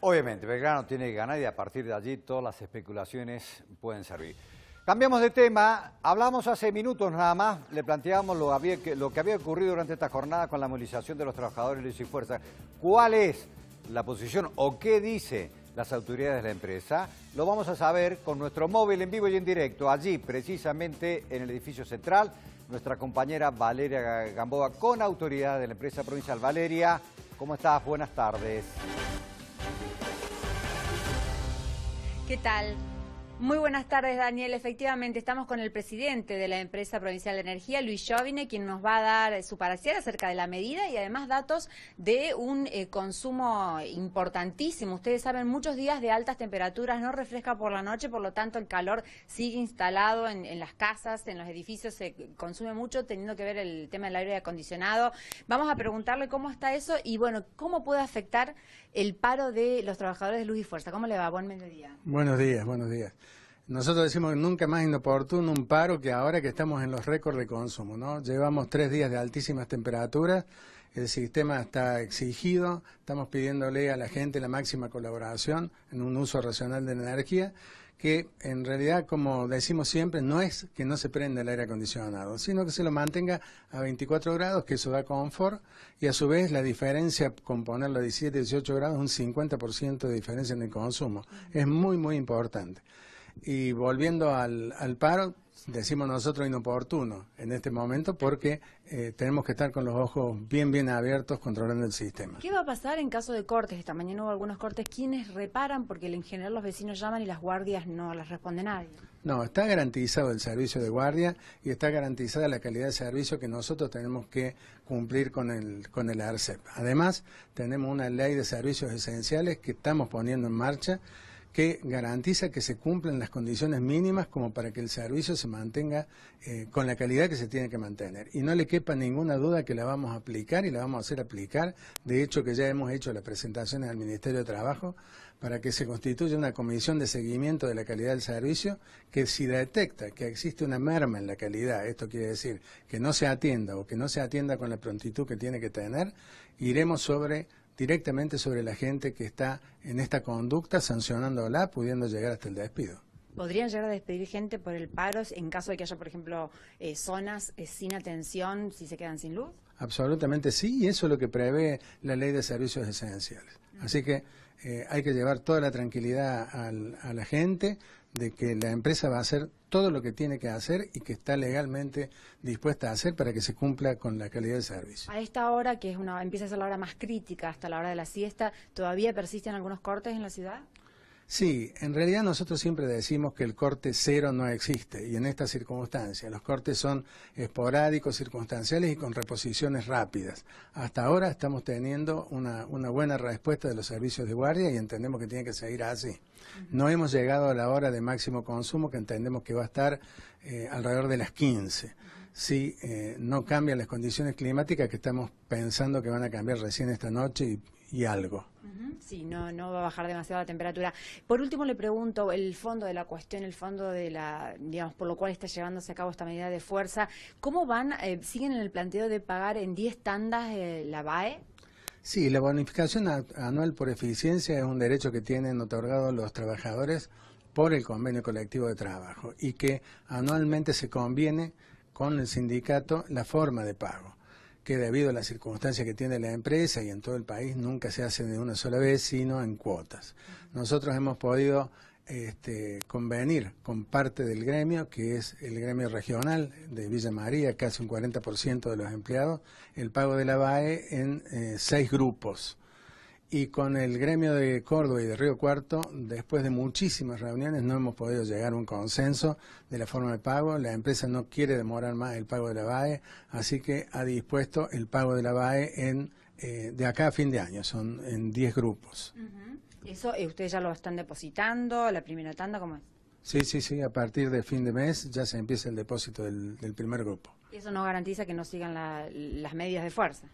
Obviamente, Belgrano tiene que ganar y a partir de allí todas las especulaciones pueden servir. Cambiamos de tema, hablamos hace minutos nada más, le planteamos lo, que había ocurrido durante esta jornada con la movilización de los trabajadores de Luis y Fuerza. ¿Cuál es la posición o qué dice las autoridades de la empresa? Lo vamos a saber con nuestro móvil en vivo y en directo, allí precisamente en el edificio central, nuestra compañera Valeria Gamboa con autoridad de la empresa provincial. Valeria, ¿cómo estás? Buenas tardes. ¿Qué tal? Muy buenas tardes, Daniel. Efectivamente, estamos con el presidente de la empresa provincial de energía, Luis Jovine, quien nos va a dar su parecer acerca de la medida y además datos de un eh, consumo importantísimo. Ustedes saben, muchos días de altas temperaturas, no refresca por la noche, por lo tanto el calor sigue instalado en, en las casas, en los edificios, se consume mucho, teniendo que ver el tema del aire acondicionado. Vamos a preguntarle cómo está eso y, bueno, cómo puede afectar el paro de los trabajadores de Luz y Fuerza. ¿Cómo le va? Buen mediodía. Buenos días, buenos días. Nosotros decimos que nunca más inoportuno un paro que ahora que estamos en los récords de consumo, ¿no? Llevamos tres días de altísimas temperaturas, el sistema está exigido, estamos pidiéndole a la gente la máxima colaboración en un uso racional de la energía, que en realidad, como decimos siempre, no es que no se prenda el aire acondicionado, sino que se lo mantenga a 24 grados, que eso da confort, y a su vez la diferencia con ponerlo a 17, 18 grados es un 50% de diferencia en el consumo. Es muy, muy importante. Y volviendo al, paro, decimos nosotros inoportuno en este momento porque eh, tenemos que estar con los ojos bien, bien abiertos controlando el sistema. ¿Qué va a pasar en caso de cortes? Esta mañana hubo algunos cortes. ¿Quiénes reparan? Porque en general los vecinos llaman y las guardias no las responde nadie. No, está garantizado el servicio de guardia y está garantizada la calidad de servicio que nosotros tenemos que cumplir con el, con el ARCEP. Además, tenemos una ley de servicios esenciales que estamos poniendo en marcha que garantiza que se cumplan las condiciones mínimas como para que el servicio se mantenga eh, con la calidad que se tiene que mantener. Y no le quepa ninguna duda que la vamos a aplicar y la vamos a hacer aplicar. De hecho, que ya hemos hecho las presentaciones al Ministerio de Trabajo para que se constituya una comisión de seguimiento de la calidad del servicio que si detecta que existe una merma en la calidad, esto quiere decir que no se atienda o que no se atienda con la prontitud que tiene que tener, iremos sobre directamente sobre la gente que está en esta conducta, sancionándola, pudiendo llegar hasta el despido. ¿Podrían llegar a despedir gente por el paro en caso de que haya, por ejemplo, eh, zonas eh, sin atención si se quedan sin luz? Absolutamente sí, y eso es lo que prevé la ley de servicios esenciales. Así que eh, hay que llevar toda la tranquilidad a la gente, de que la empresa va a hacer todo lo que tiene que hacer y que está legalmente dispuesta a hacer para que se cumpla con la calidad de servicio. A esta hora, que es una, empieza a ser la hora más crítica, hasta la hora de la siesta, ¿todavía persisten algunos cortes en la ciudad? Sí, en realidad nosotros siempre decimos que el corte cero no existe y en estas circunstancias los cortes son esporádicos, circunstanciales y con reposiciones rápidas. Hasta ahora estamos teniendo una, buena respuesta de los servicios de guardia y entendemos que tiene que seguir así. No hemos llegado a la hora de máximo consumo que entendemos que va a estar eh, alrededor de las 15 si eh, no cambian las condiciones climáticas que estamos pensando que van a cambiar recién esta noche y, y algo. Sí, no, no va a bajar demasiado la temperatura. Por último, le pregunto el fondo de la cuestión, el fondo de la, digamos, por lo cual está llevándose a cabo esta medida de fuerza. ¿Cómo van, eh, siguen en el planteo de pagar en 10 tandas eh, la BAE? Sí, la bonificación anual por eficiencia es un derecho que tienen otorgado los trabajadores por el convenio colectivo de trabajo y que anualmente se conviene con el sindicato la forma de pago que debido a las circunstancias que tiene la empresa y en todo el país nunca se hace de una sola vez, sino en cuotas. Nosotros hemos podido este, convenir con parte del gremio, que es el gremio regional de Villa María, casi un 40% de los empleados, el pago de la BAE en eh, seis grupos y con el gremio de Córdoba y de Río Cuarto, después de muchísimas reuniones, no hemos podido llegar a un consenso de la forma de pago. La empresa no quiere demorar más el pago de la BAE, así que ha dispuesto el pago de la BAE en, eh, de acá a fin de año, son en 10 grupos. ¿Eso eh, ustedes ya lo están depositando, la primera tanda, cómo es? Sí, sí, sí, a partir de fin de mes ya se empieza el depósito del, primer grupo. eso no garantiza que no sigan las medidas de fuerza?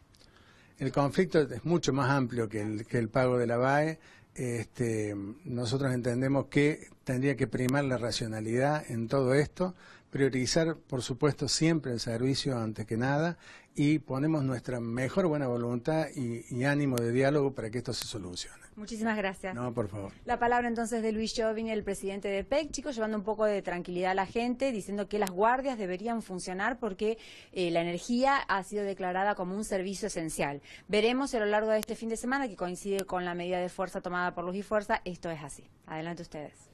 El conflicto es mucho más amplio que el, que el pago de la BAE. Este, nosotros entendemos que tendría que primar la racionalidad en todo esto, priorizar, por supuesto, siempre el servicio antes que nada y ponemos nuestra mejor buena voluntad y, ánimo de diálogo para que esto se solucione. Muchísimas gracias. No, por favor. La palabra entonces de Luis Jovin, el presidente de PEC, chicos, llevando un poco de tranquilidad a la gente, diciendo que las guardias deberían funcionar porque eh, la energía ha sido declarada como un servicio esencial. Veremos a lo largo de este fin de semana, que coincide con la medida de fuerza tomada por Luz y Fuerza, esto es así. Adelante ustedes.